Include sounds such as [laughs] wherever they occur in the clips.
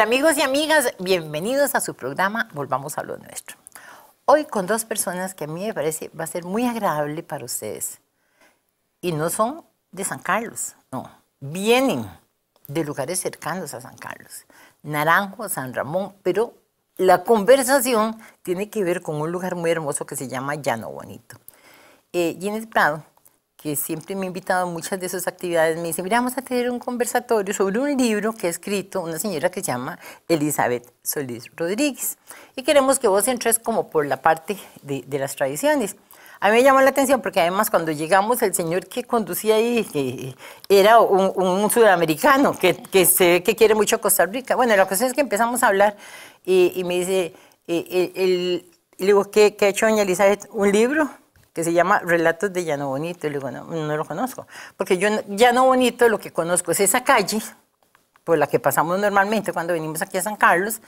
amigos y amigas? Bienvenidos a su programa Volvamos a lo nuestro. Hoy con dos personas que a mí me parece va a ser muy agradable para ustedes. Y no son de San Carlos, no. Vienen de lugares cercanos a San Carlos. Naranjo, San Ramón, pero la conversación tiene que ver con un lugar muy hermoso que se llama Llano Bonito. Eh, Prado que siempre me ha invitado a muchas de sus actividades, me dice, mira, vamos a tener un conversatorio sobre un libro que ha escrito una señora que se llama Elizabeth Solís Rodríguez. Y queremos que vos entres como por la parte de, las tradiciones. A mí me llamó la atención porque además cuando llegamos el señor que conducía ahí que eh, era un, sudamericano que, que, se, que quiere mucho Costa Rica. Bueno, la cosa es que empezamos a hablar y, me dice, eh, eh, el, le digo, ¿qué, ¿qué, ha hecho doña Elizabeth? ¿Un libro? que se llama Relatos de Llano Bonito. Y le digo, no, no lo conozco. Porque yo, Llano Bonito, lo que conozco es esa calle por la que pasamos normalmente cuando venimos aquí a San Carlos.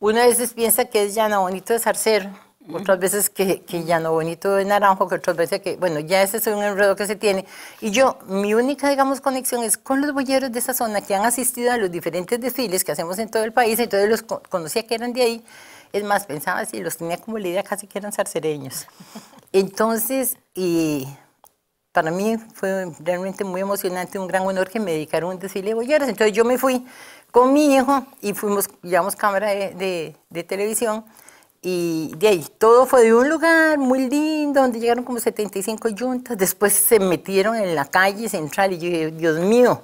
Una veces piensa que es Llano Bonito de Sarcero, otras veces que, que Llano Bonito de Naranjo, que otras veces que, bueno, ya ese es un enredo que se tiene. Y yo, mi única, digamos, conexión es con los bolleros de esa zona que han asistido a los diferentes desfiles que hacemos en todo el país, entonces los conocía que eran de ahí. Es más, pensaba si los tenía como la idea casi que eran sarcereños. [laughs] Entonces, y para mí fue realmente muy emocionante, un gran honor que me dedicaron un desfile de bolleros. Entonces yo me fui con mi hijo y fuimos, llevamos cámara de, televisión y de ahí todo fue de un lugar muy lindo donde llegaron como 75 yuntas, después se metieron en la calle central y yo dije, Dios mío,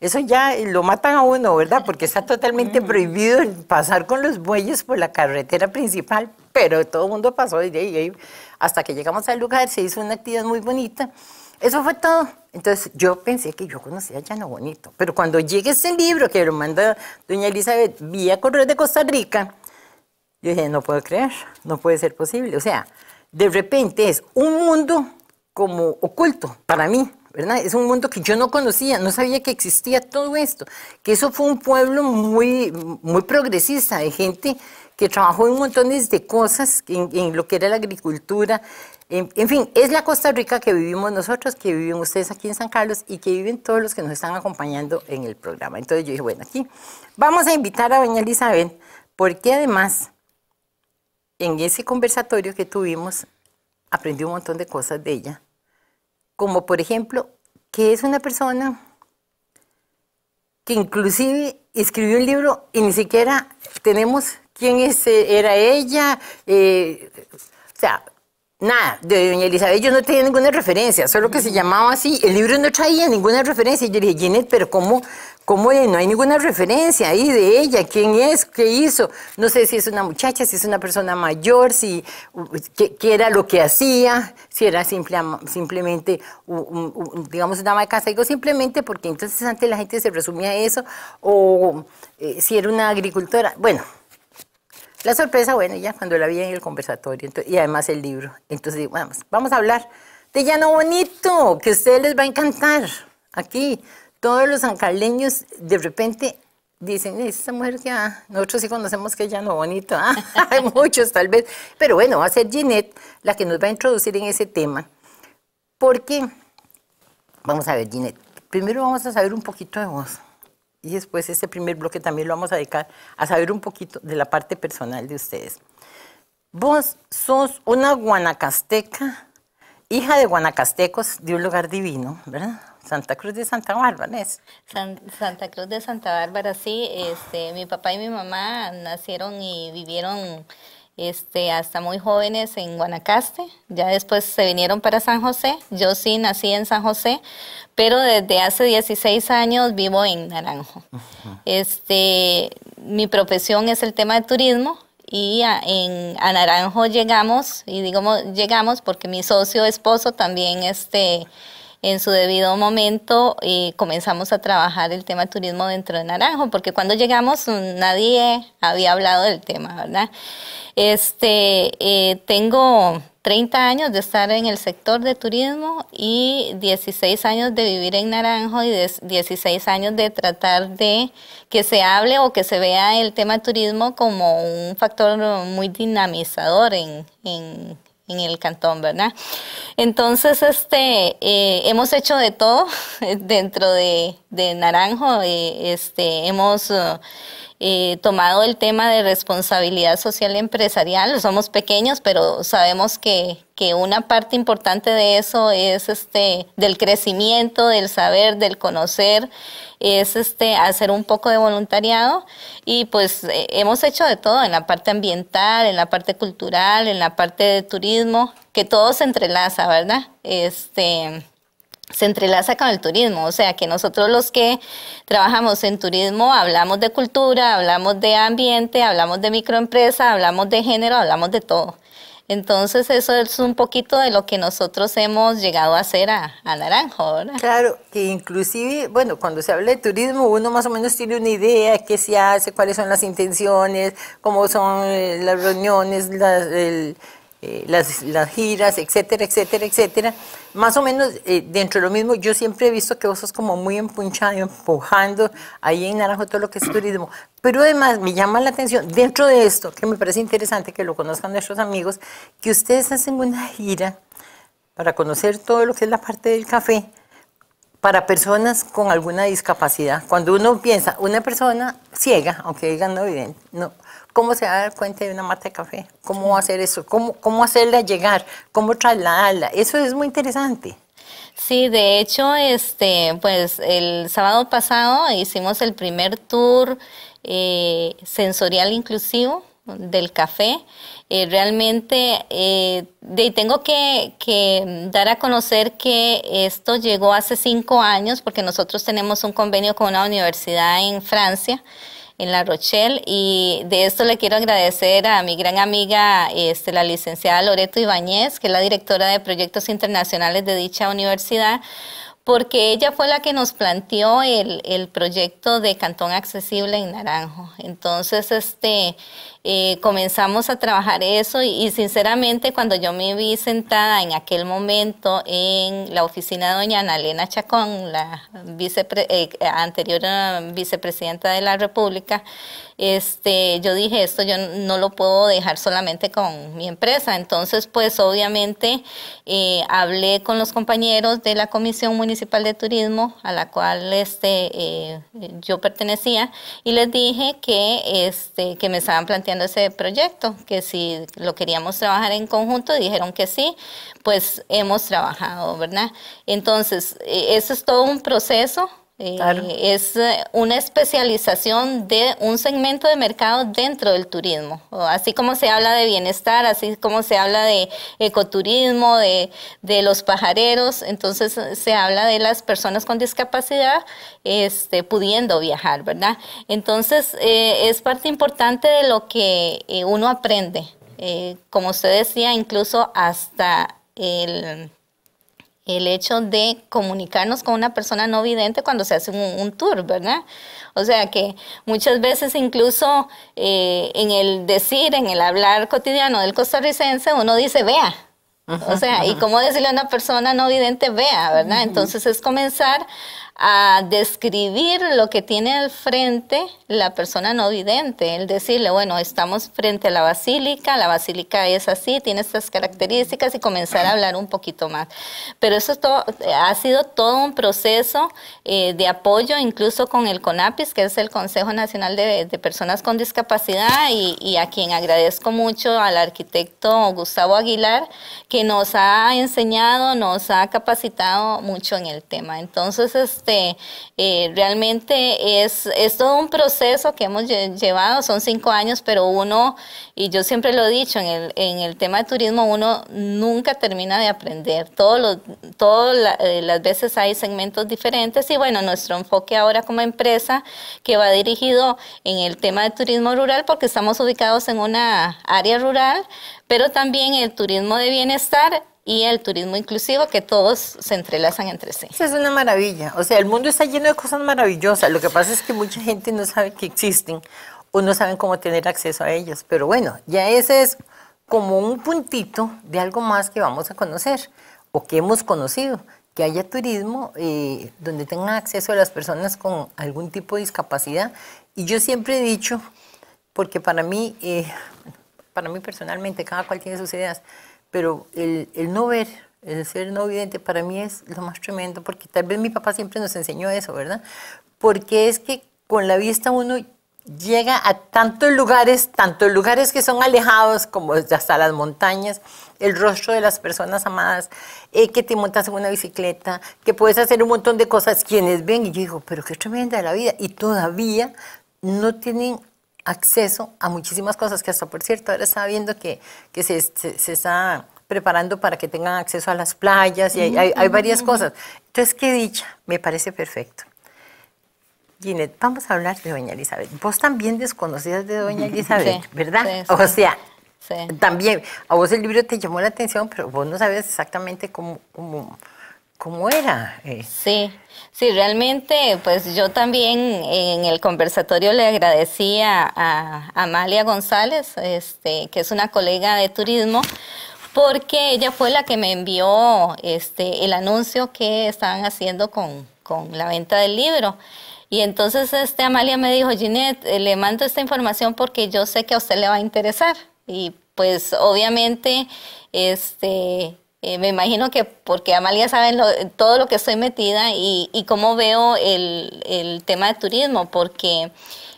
eso ya lo matan a uno, ¿verdad? Porque está totalmente mm. prohibido pasar con los bueyes por la carretera principal, pero todo el mundo pasó y, hasta que llegamos al lugar se hizo una actividad muy bonita. Eso fue todo. Entonces yo pensé que yo conocía ya no Bonito, pero cuando llegue ese libro que lo manda doña Elizabeth vía correo de Costa Rica, yo dije, no puedo creer, no puede ser posible. O sea, de repente es un mundo como oculto para mí, ¿verdad? Es un mundo que yo no conocía, no sabía que existía todo esto, que eso fue un pueblo muy, muy progresista de gente que trabajó en un montón de cosas en, lo que era la agricultura. En, en, fin, es la Costa Rica que vivimos nosotros, que viven ustedes aquí en San Carlos y que viven todos los que nos están acompañando en el programa. Entonces yo dije, bueno, aquí vamos a invitar a doña Elizabeth, porque además en ese conversatorio que tuvimos aprendí un montón de cosas de ella, como por ejemplo, que es una persona que inclusive escribió un libro y ni siquiera tenemos quién es, eh, era ella, eh, o sea, nada de doña Elizabeth, yo no tenía ninguna referencia, solo que se llamaba así, el libro no traía ninguna referencia, y yo le dije, Ginette, pero ¿cómo? ¿Cómo No hay ninguna referencia ahí de ella, quién es, qué hizo. No sé si es una muchacha, si es una persona mayor, si qué, era lo que hacía, si era simple, simplemente, digamos, una vaca, Digo simplemente porque entonces antes la gente se resumía a eso, o eh, si era una agricultora. Bueno, la sorpresa, bueno, ya cuando la vi en el conversatorio y además el libro. Entonces digo, vamos, vamos a hablar de Llano Bonito, que a ustedes les va a encantar. Aquí todos los ancaleños de repente dicen, esa mujer que nosotros sí conocemos que es Llano Bonito, ¿ah? [laughs] hay muchos tal vez. Pero bueno, va a ser Ginette la que nos va a introducir en ese tema. Porque, vamos a ver, Ginette, primero vamos a saber un poquito de vos y después este primer bloque también lo vamos a dedicar a saber un poquito de la parte personal de ustedes. Vos sos una guanacasteca, hija de guanacastecos de un lugar divino, ¿verdad? Santa Cruz de Santa Bárbara es. Santa Cruz de Santa Bárbara, sí. Este, mi papá y mi mamá nacieron y vivieron este, hasta muy jóvenes en Guanacaste, ya después se vinieron para San José, yo sí nací en San José, pero desde hace 16 años vivo en Naranjo. Este, mi profesión es el tema de turismo, y a, en, Naranjo llegamos, y digo llegamos porque mi socio esposo también este, en su debido momento eh, comenzamos a trabajar el tema turismo dentro de Naranjo, porque cuando llegamos nadie había hablado del tema, ¿verdad? Este, eh, tengo 30 años de estar en el sector de turismo y 16 años de vivir en Naranjo y 16 años de tratar de que se hable o que se vea el tema turismo como un factor muy dinamizador en, en en el cantón, ¿verdad? Entonces, este, eh, hemos hecho de todo [laughs] dentro de, Naranjo, eh, este, hemos eh, tomado el tema de responsabilidad social empresarial, somos pequeños, pero sabemos que, que una parte importante de eso es este del crecimiento, del saber, del conocer, es este hacer un poco de voluntariado y pues eh, hemos hecho de todo en la parte ambiental, en la parte cultural, en la parte de turismo, que todo se entrelaza, ¿verdad? Este se entrelaza con el turismo, o sea que nosotros los que trabajamos en turismo hablamos de cultura, hablamos de ambiente, hablamos de microempresa, hablamos de género, hablamos de todo. Entonces eso es un poquito de lo que nosotros hemos llegado a hacer a, Naranjo, ¿verdad? Claro, que inclusive, bueno, cuando se habla de turismo, uno más o menos tiene una idea de qué se hace, cuáles son las intenciones, cómo son eh, las reuniones, eh, las giras, etcétera, etcétera, etcétera más o menos eh, dentro de lo mismo, yo siempre he visto que vos sos como muy empunchado, empujando ahí en Naranjo todo lo que es turismo. Pero además me llama la atención, dentro de esto, que me parece interesante que lo conozcan nuestros amigos, que ustedes hacen una gira para conocer todo lo que es la parte del café para personas con alguna discapacidad. Cuando uno piensa, una persona ciega, aunque digan no no, ¿Cómo se va a dar cuenta de una mata de café? ¿Cómo hacer eso? ¿Cómo, cómo hacerla llegar? ¿Cómo trasladarla? Eso es muy interesante. Sí, de hecho, este, pues el sábado pasado hicimos el primer tour eh, sensorial inclusivo del café. Eh, realmente eh, tengo que, que, dar a conocer que esto llegó hace cinco años porque nosotros tenemos un convenio con una universidad en Francia en La Rochelle. Y de esto le quiero agradecer a mi gran amiga, este, la licenciada Loreto Ibáñez, que es la directora de proyectos internacionales de dicha universidad porque ella fue la que nos planteó el, el proyecto de Cantón Accesible en Naranjo. Entonces, este, eh, comenzamos a trabajar eso y, sinceramente cuando yo me vi sentada en aquel momento en la oficina de doña Ana Elena Chacón, la eh, anterior eh, vicepresidenta de la República, este, yo dije esto yo no lo puedo dejar solamente con mi empresa. Entonces, pues obviamente hablé con los compañeros de la Comisión Municipal de Turismo a la cual este, yo pertenecía y les dije que, este, que me estaban planteando ese proyecto, que si lo queríamos trabajar en conjunto, dijeron que sí, pues hemos trabajado, ¿verdad? Entonces, eh, eso es todo un proceso eh, es eh, una especialización de un segmento de mercado dentro del turismo. Así como se habla de bienestar, así como se habla de ecoturismo, de, los pajareros, entonces eh, se habla de las personas con discapacidad este, pudiendo viajar, ¿verdad? Entonces es parte importante de lo que uno aprende. como usted decía, incluso hasta el el hecho de comunicarnos con una persona no vidente cuando se hace un, tour, ¿verdad? O sea que muchas veces incluso eh, en el decir, en el hablar cotidiano del costarricense, uno dice, vea. o sea, y cómo decirle a una persona no vidente, vea, ¿verdad? Entonces es comenzar a describir lo que tiene al frente la persona no vidente, el decirle, bueno, estamos frente a la basílica, la basílica es así, tiene estas características y comenzar a hablar un poquito más. Pero eso ha sido todo un proceso eh, de apoyo, incluso con el CONAPIS, que es el Consejo Nacional de, Personas con Discapacidad, y, y a quien agradezco mucho al arquitecto Gustavo Aguilar, que nos ha enseñado, nos ha capacitado mucho en el tema. Entonces, es este, eh, realmente es, todo un proceso que hemos llevado, son cinco años, pero uno, y yo siempre lo he dicho, en el, en el tema de turismo uno nunca termina de aprender, todas eh, las veces hay segmentos diferentes y bueno, nuestro enfoque ahora como empresa que va dirigido en el tema de turismo rural porque estamos ubicados en una área rural, pero también el turismo de bienestar y el turismo inclusivo que todos se entrelazan entre sí. es una maravilla. O sea, el mundo está lleno de cosas maravillosas. Lo que pasa es que mucha gente no sabe que existen o no saben cómo tener acceso a ellas. Pero bueno, ya ese es como un puntito de algo más que vamos a conocer o que hemos conocido. Que haya turismo eh, donde tengan acceso a las personas con algún tipo de discapacidad. Y yo siempre he dicho, porque para mí, eh, para mí personalmente, cada cual tiene sus ideas pero el, no ver, el ser no vidente para mí es lo más tremendo, porque tal vez mi papá siempre nos enseñó eso, ¿verdad? Porque es que con la vista uno llega a tantos lugares, tantos lugares que son alejados, como hasta las montañas, el rostro de las personas amadas, eh, que te montas en una bicicleta, que puedes hacer un montón de cosas, quienes ven y yo digo, pero qué tremenda la vida, y todavía no tienen acceso a muchísimas cosas que hasta por cierto ahora está viendo que, que se, está preparando para que tengan acceso a las playas y hay, varias cosas. Entonces, qué dicha, me parece perfecto. Ginette, vamos a hablar de doña Elizabeth. Vos también desconocías de doña Elizabeth, ¿verdad? o sea, también, a vos el libro te llamó la atención, pero vos no sabes exactamente cómo cómo era. Eh, sí, sí, realmente, pues yo también en el conversatorio le agradecía a Amalia González, este, que es una colega de turismo, porque ella fue la que me envió este, el anuncio que estaban haciendo con, la venta del libro. Y entonces este, Amalia me dijo, Ginette, eh, le mando esta información porque yo sé que a usted le va a interesar. Y pues obviamente este, eh, me imagino que porque Amalia sabe todo lo que estoy metida y, cómo veo el, tema de turismo, porque,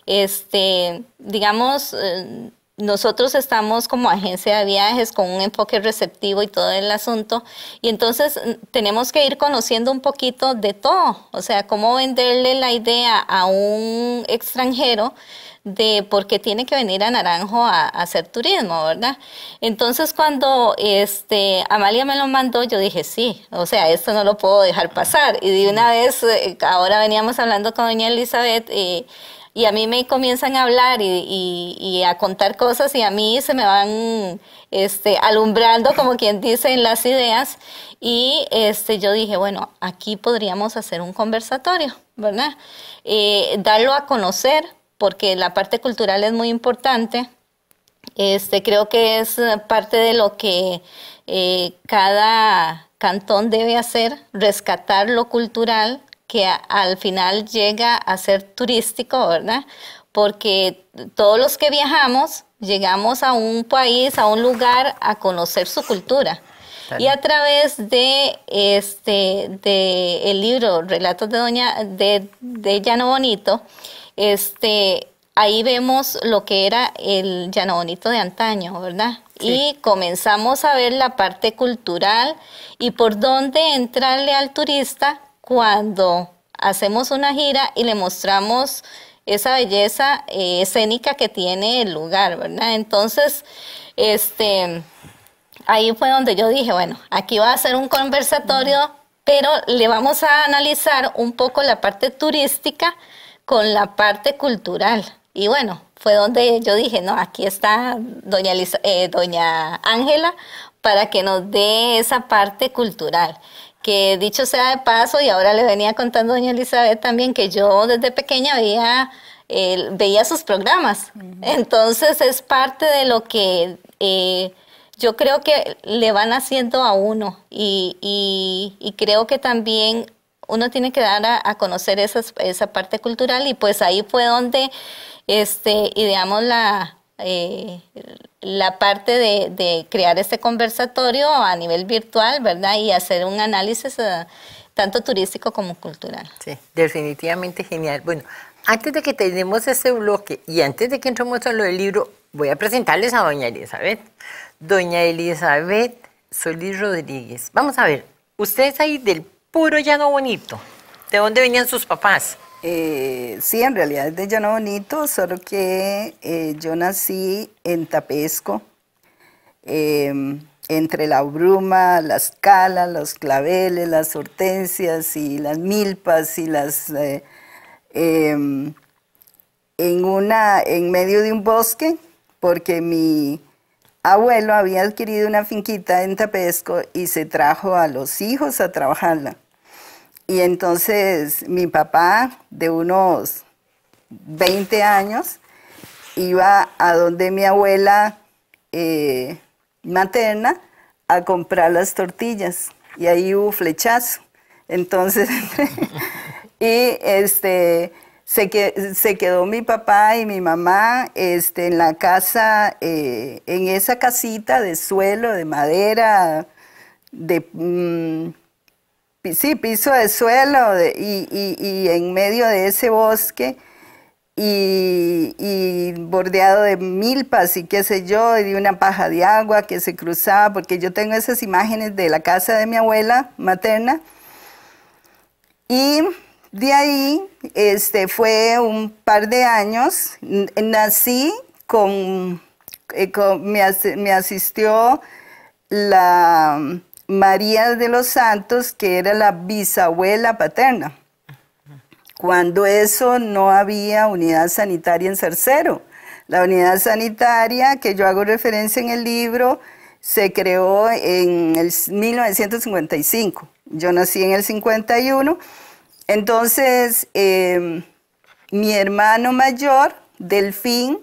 este, digamos, eh, nosotros estamos como agencia de viajes con un enfoque receptivo y todo el asunto. Y entonces mm, tenemos que ir conociendo un poquito de todo, o sea, cómo venderle la idea a un extranjero de por qué tiene que venir a Naranjo a, hacer turismo, ¿verdad? Entonces cuando este, Amalia me lo mandó, yo dije, sí, o sea, esto no lo puedo dejar pasar. Y de una vez, eh, ahora veníamos hablando con doña Elizabeth, y eh, y a mí me comienzan a hablar y, a contar cosas y a mí se me van este, alumbrando, como quien dice, en las ideas. Y este, yo dije, bueno, aquí podríamos hacer un conversatorio, ¿verdad? Eh, darlo a conocer, porque la parte cultural es muy importante. Este, creo que es parte de lo que eh, cada cantón debe hacer, rescatar lo cultural, que al final llega a ser turístico, ¿verdad? Porque todos los que viajamos llegamos a un país, a un lugar, a conocer su cultura. Y a través de este de el libro Relatos de Doña de, Llano Bonito, este ahí vemos lo que era el Llano Bonito de antaño, ¿verdad? Y comenzamos a ver la parte cultural y por dónde entrarle al turista cuando hacemos una gira y le mostramos esa belleza eh, escénica que tiene el lugar, ¿verdad? Entonces, este, ahí fue donde yo dije, bueno, aquí va a ser un conversatorio, pero le vamos a analizar un poco la parte turística con la parte cultural. Y bueno, fue donde yo dije, no, aquí está doña eh, Ángela para que nos dé esa parte cultural que dicho sea de paso, y ahora le venía contando doña Elizabeth también, que yo desde pequeña veía, veía sus programas. Entonces es parte de lo que eh, yo creo que le van haciendo a uno y, creo que también uno tiene que dar a, conocer esa parte cultural y pues ahí fue donde, este, ideamos la, eh, la parte de, crear este conversatorio a nivel virtual, ¿verdad? Y hacer un análisis eh, tanto turístico como cultural. Sí, definitivamente genial. Bueno, antes de que tenemos este bloque y antes de que entremos a lo del libro, voy a presentarles a doña Elizabeth. Doña Elizabeth Solís Rodríguez. Vamos a ver, ustedes ahí del puro llano bonito, ¿de dónde venían sus papás? Eh, sí, en realidad es de Llano Bonito, solo que eh, yo nací en Tapesco, em, entre la bruma, las calas, los claveles, las hortensias y las milpas y las... Eh, em, en, una, en medio de un bosque, porque mi abuelo había adquirido una finquita en Tapesco y se trajo a los hijos a trabajarla y entonces mi papá, de unos 20 años, iba a donde mi abuela eh, materna a comprar las tortillas. Y ahí hubo flechazo. Entonces, [laughs] y este, se, quedó mi papá y mi mamá este, en la casa, eh, en esa casita de suelo, de madera, de... Mm, sí, piso de suelo y, en medio de ese bosque y, bordeado de milpas y qué sé yo, y de una paja de agua que se cruzaba, porque yo tengo esas imágenes de la casa de mi abuela materna. Y de ahí este, fue un par de años, nací con, eh, me asistió la María de los Santos, que era la bisabuela paterna, cuando eso no había unidad sanitaria en Cercero. La unidad sanitaria, que yo hago referencia en el libro, se creó en el 1955. Yo nací en el 51. Entonces, em, mi hermano mayor, Delfín,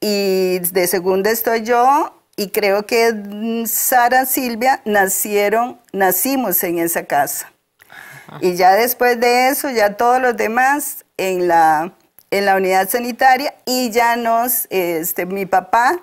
y de segunda estoy yo, y creo que mm, Sara Silvia nacieron, nacimos en esa casa. Y ya después de eso, ya todos los demás en la, en la unidad sanitaria y ya nos, este, mi papá,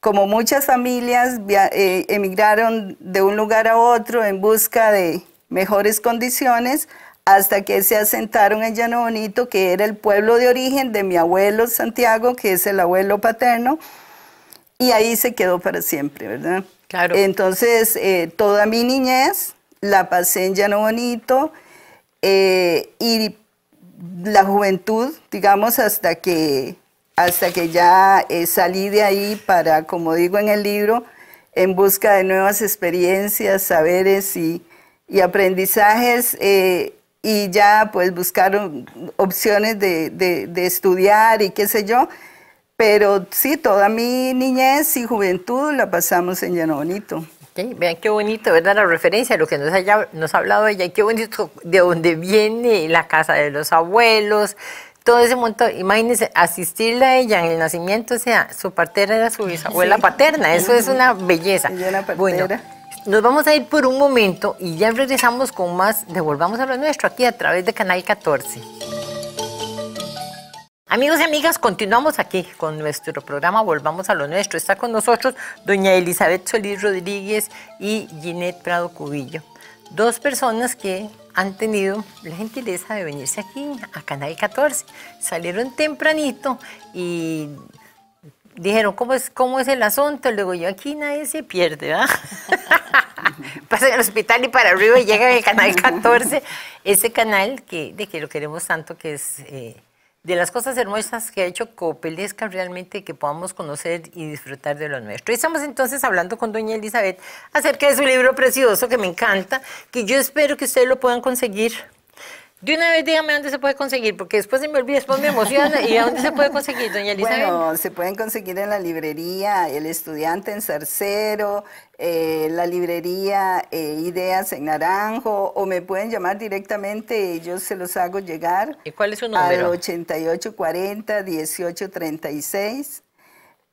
como muchas familias, eh, emigraron de un lugar a otro en busca de mejores condiciones hasta que se asentaron en Llano Bonito, que era el pueblo de origen de mi abuelo Santiago, que es el abuelo paterno, y ahí se quedó para siempre, ¿verdad? Claro. Entonces, eh, toda mi niñez la pasé en Llano Bonito eh, y la juventud, digamos, hasta que, hasta que ya eh, salí de ahí para, como digo en el libro, en busca de nuevas experiencias, saberes y, aprendizajes y ya pues buscar opciones de estudiar y qué sé yo. Pero sí, toda mi niñez y juventud la pasamos en Llano Bonito. vean qué bonito, ¿verdad? La referencia, lo que nos, haya, nos ha hablado ella, qué bonito de dónde viene la casa de los abuelos, todo ese montón. Imagínense, asistirle a ella en el nacimiento, o sea, su partera era su bisabuela paterna, eso es una belleza. era bueno, nos vamos a ir por un momento y ya regresamos con más, devolvamos a lo nuestro aquí a través de Canal 14. Amigos y amigas, continuamos aquí con nuestro programa Volvamos a lo Nuestro. Está con nosotros doña Elizabeth Solís Rodríguez y Ginette Prado Cubillo. Dos personas que han tenido la gentileza de venirse aquí a Canal 14. Salieron tempranito y dijeron, ¿cómo es, cómo es el asunto? Luego yo, aquí nadie se pierde, ¿verdad? [laughs] Pasan al hospital y para arriba y llegan al Canal 14. Ese canal que, de que lo queremos tanto que es... Eh, de las cosas hermosas que ha hecho Copelesca realmente que podamos conocer y disfrutar de lo nuestro. Estamos entonces hablando con doña Elizabeth acerca de su libro precioso que me encanta, que yo espero que ustedes lo puedan conseguir de una vez dígame dónde se puede conseguir, porque después se me olvida, después me emociona. ¿Y a dónde se puede conseguir, doña Elizabeth? Bueno, se pueden conseguir en la librería El Estudiante en Zarcero, eh, la librería eh, Ideas en Naranjo, o me pueden llamar directamente, yo se los hago llegar. ¿Y cuál es su número? Al 8840-1836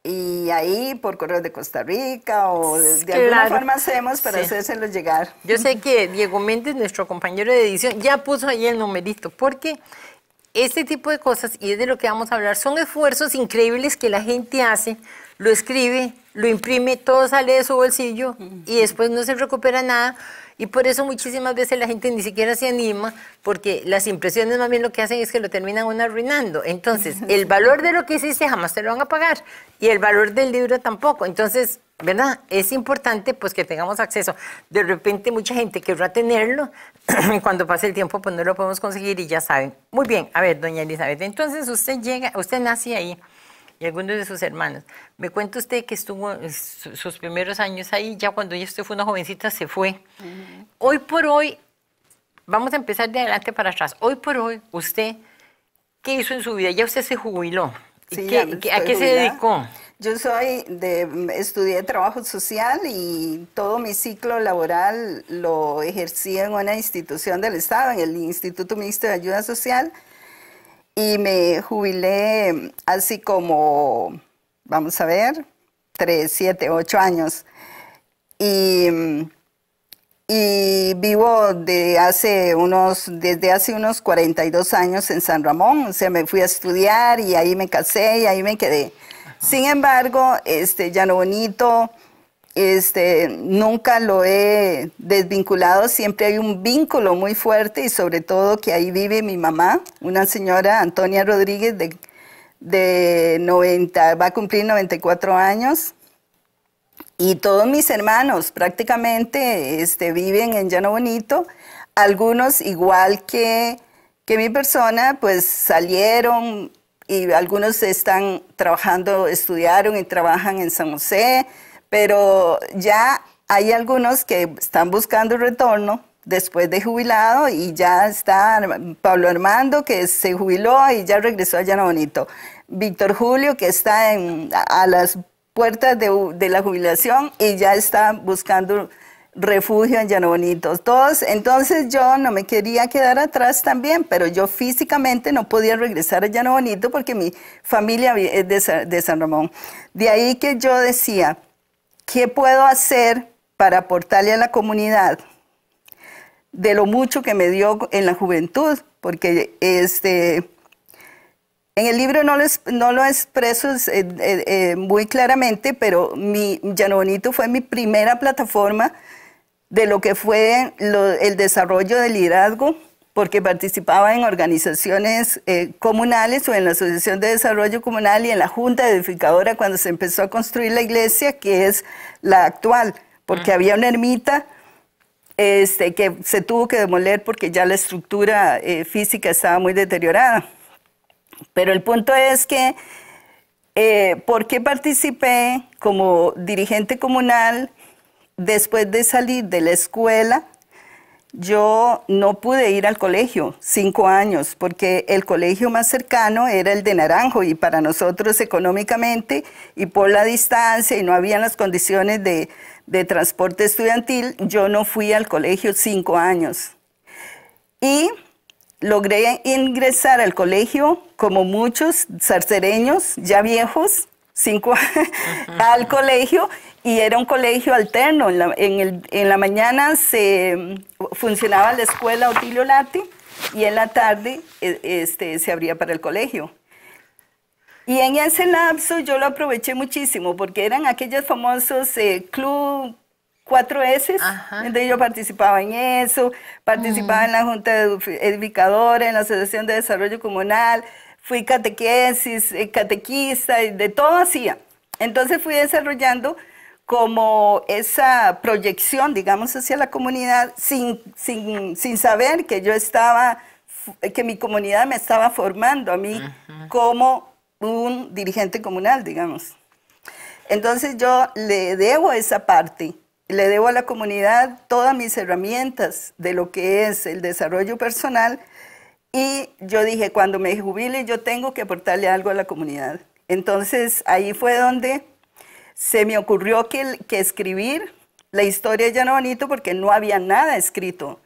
y ahí por correo de Costa Rica o de, alguna forma hacemos para sí. hacérselos llegar. Yo sé que Diego Méndez, nuestro compañero de edición, ya puso ahí el numerito, porque este tipo de cosas, y es de lo que vamos a hablar, son esfuerzos increíbles que la gente hace, lo escribe, lo imprime, todo sale de su bolsillo y después no se recupera nada. Y por eso muchísimas veces la gente ni siquiera se anima, porque las impresiones más bien lo que hacen es que lo terminan uno arruinando. Entonces, el valor de lo que hiciste jamás te lo van a pagar y el valor del libro tampoco. Entonces, ¿verdad? Es importante pues que tengamos acceso. De repente mucha gente querrá tenerlo, [clears throat] cuando pase el tiempo pues no lo podemos conseguir y ya saben. Muy bien, a ver, doña Elizabeth, entonces usted llega, usted nace ahí segundo algunos de sus hermanos. Me cuenta usted que estuvo sus primeros años ahí, ya cuando ella usted fue una jovencita se fue. Hoy por hoy, vamos a empezar de adelante para atrás. Hoy por hoy, usted, ¿qué hizo en su vida? Ya usted se jubiló. ¿A qué se dedicó? Yo soy de, estudié trabajo social y todo mi ciclo laboral lo ejercí en una institución del Estado, en el Instituto ministro de Ayuda Social y me jubilé así como, vamos a ver, tres, siete, ocho años. Y, vivo de hace unos, desde hace unos 42 años en San Ramón, o sea, me fui a estudiar y ahí me casé y ahí me quedé. Sin embargo, este, no Bonito este, nunca lo he desvinculado, siempre hay un vínculo muy fuerte y sobre todo que ahí vive mi mamá, una señora Antonia Rodríguez de, de 90, va a cumplir 94 años y todos mis hermanos prácticamente este, viven en Llano Bonito, algunos igual que, que mi persona, pues salieron y algunos están trabajando, estudiaron y trabajan en San José, pero ya hay algunos que están buscando retorno después de jubilado y ya está Pablo Armando que se jubiló y ya regresó a Llano Bonito. Víctor Julio que está en, a las puertas de, la jubilación y ya está buscando refugio en Llano Bonito. Todos, entonces yo no me quería quedar atrás también, pero yo físicamente no podía regresar a Llano Bonito porque mi familia es de San Ramón. De ahí que yo decía, ¿Qué puedo hacer para aportarle a la comunidad? De lo mucho que me dio en la juventud, porque este, en el libro no lo, no lo expreso eh, eh, eh, muy claramente, pero mi Llano Bonito fue mi primera plataforma de lo que fue el desarrollo del liderazgo porque participaba en organizaciones eh, comunales o en la Asociación de Desarrollo Comunal y en la Junta Edificadora cuando se empezó a construir la iglesia, que es la actual, porque había una ermita este, que se tuvo que demoler porque ya la estructura eh, física estaba muy deteriorada. Pero el punto es que, eh, ¿por qué participé como dirigente comunal después de salir de la escuela? yo no pude ir al colegio cinco años porque el colegio más cercano era el de Naranjo y para nosotros económicamente y por la distancia y no habían las condiciones de, transporte estudiantil, yo no fui al colegio cinco años. Y logré ingresar al colegio como muchos sarcereños ya viejos cinco al colegio y era un colegio alterno. En la, en el, en la mañana se funcionaba la escuela Otilio Lati y en la tarde e, este, se abría para el colegio. Y en ese lapso yo lo aproveché muchísimo porque eran aquellos famosos eh, club 4S, entonces yo participaba en eso, participaba mm. en la Junta Edificadora, en la Asociación de Desarrollo Comunal, fui catequesis, eh, catequista, de todo hacía. Entonces fui desarrollando como esa proyección, digamos, hacia la comunidad sin, saber que yo estaba, que mi comunidad me estaba formando a mí como un dirigente comunal, digamos. Entonces yo le debo a esa parte, le debo a la comunidad todas mis herramientas de lo que es el desarrollo personal, y yo dije, cuando me jubile yo tengo que aportarle algo a la comunidad. Entonces ahí fue donde se me ocurrió que, escribir la historia ya no Bonito porque no había nada escrito.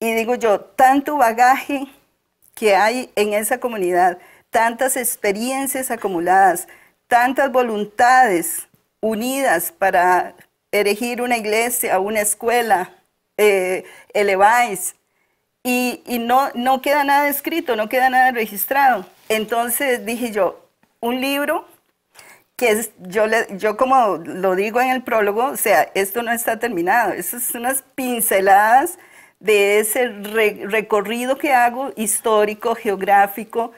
Y digo yo, tanto bagaje que hay en esa comunidad, tantas experiencias acumuladas, tantas voluntades unidas para erigir una iglesia, una escuela, eh, eleváis, y, no, no queda nada escrito, no queda nada registrado. Entonces dije yo, un libro que es, yo, le, yo como lo digo en el prólogo, o sea, esto no está terminado, esas son unas pinceladas de ese recorrido que hago, histórico, geográfico,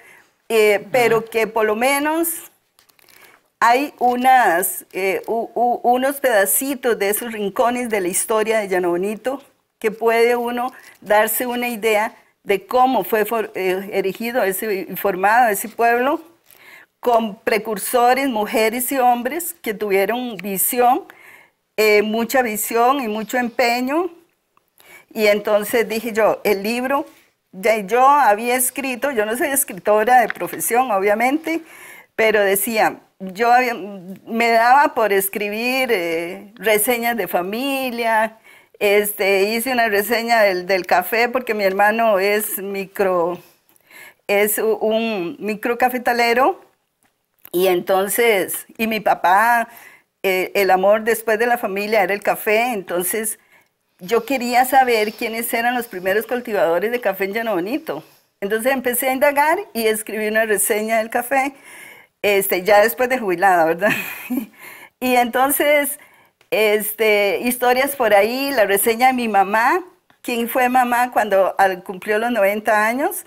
eh, pero que por lo menos hay unas, eh, unos pedacitos de esos rincones de la historia de Llano Bonito que puede uno darse una idea de cómo fue eh, erigido ese, formado ese pueblo, con precursores, mujeres y hombres que tuvieron visión, eh, mucha visión y mucho empeño. Y entonces dije yo, el libro, ya yo había escrito, yo no soy escritora de profesión, obviamente, pero decía, yo me daba por escribir eh, reseñas de familia, este, hice una reseña del, del café porque mi hermano es micro, es un microcafetalero y entonces, y mi papá, eh, el amor después de la familia era el café, entonces yo quería saber quiénes eran los primeros cultivadores de café en Llano Bonito. Entonces empecé a indagar y escribí una reseña del café, este, ya después de jubilada, ¿verdad? [laughs] y entonces este, historias por ahí, la reseña de mi mamá, quien fue mamá cuando cumplió los 90 años.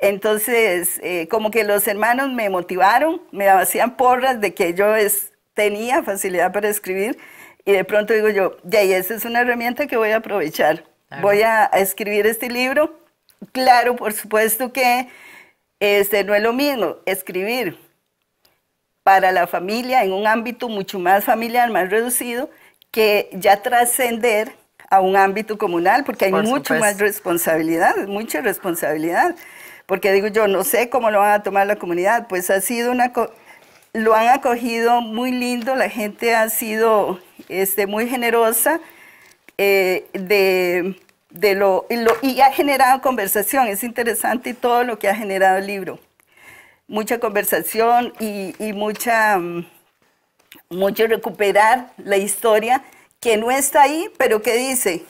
Entonces, eh, como que los hermanos me motivaron, me hacían porras de que yo es, tenía facilidad para escribir y de pronto digo yo, ya, y esa es una herramienta que voy a aprovechar. Voy a, a, escribir este libro. Claro, por supuesto que este, no es lo mismo escribir para la familia en un ámbito mucho más familiar, más reducido, que ya trascender a un ámbito comunal, porque hay mucha mucho más responsabilidad, mucha responsabilidad. Porque digo yo, no sé cómo lo van a tomar la comunidad, pues ha sido una... Lo han acogido muy lindo, la gente ha sido este, muy generosa eh, de, de lo, y ha generado conversación, es interesante todo lo que ha generado el libro. Mucha conversación y, y mucha... Mm, mucho recuperar la historia que no está ahí, pero que dice,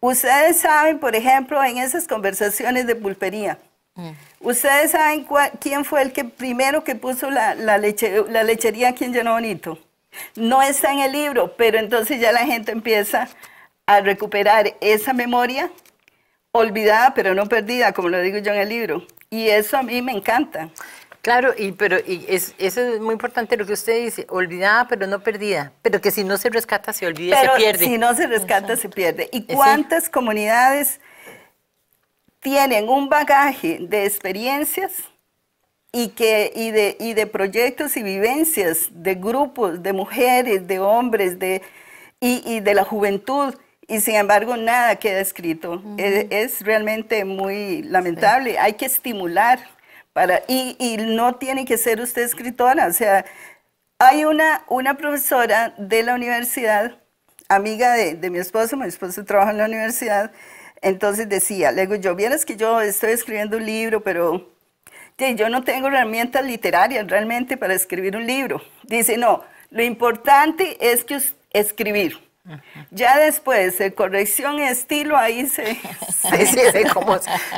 ustedes saben, por ejemplo, en esas conversaciones de pulpería, mm. ustedes saben quién fue el que primero que puso la, leche, la lechería aquí en Bonito. No está en el libro, pero entonces ya la gente empieza a recuperar esa memoria olvidada, pero no perdida, como lo digo yo en el libro. Y eso a mí me encanta. Claro, y pero y eso es muy importante lo que usted dice, olvidada pero no perdida, pero que si no se rescata se olvida, se pierde. Si no se rescata se pierde. ¿Y eh, cuántas comunidades tienen un bagaje de experiencias y, que, y, de, y de proyectos y vivencias de grupos, de mujeres, de hombres, de, y, de la juventud? y sin embargo nada queda escrito. es, realmente muy lamentable. Hay que estimular y, no tiene que ser usted escritora, o sea, hay una, una profesora de la universidad, amiga de, mi esposo, mi esposo trabaja en la universidad, entonces decía, le digo yo, vieras que yo estoy escribiendo un libro, pero yo no tengo herramientas literarias realmente para escribir un libro. Dice, no, lo importante es que escribir. Ya después, eh, corrección estilo, ahí se... sí, [laughs] sí, sí,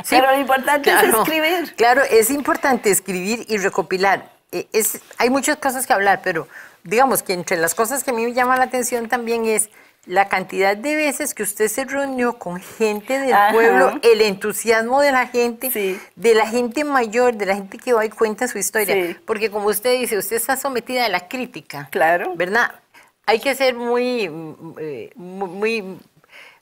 Pero lo importante es escribir. Claro, es importante escribir y recopilar. E, es, hay muchas cosas que hablar, pero digamos que entre las cosas que a mí me llama la atención también es la cantidad de veces que usted se reunió con gente del pueblo, el entusiasmo de la gente, de la gente mayor, de la gente que va y cuenta su historia. Porque como usted dice, usted está sometida a la crítica. Claro. ¿Verdad? hay que ser muy, eh, muy,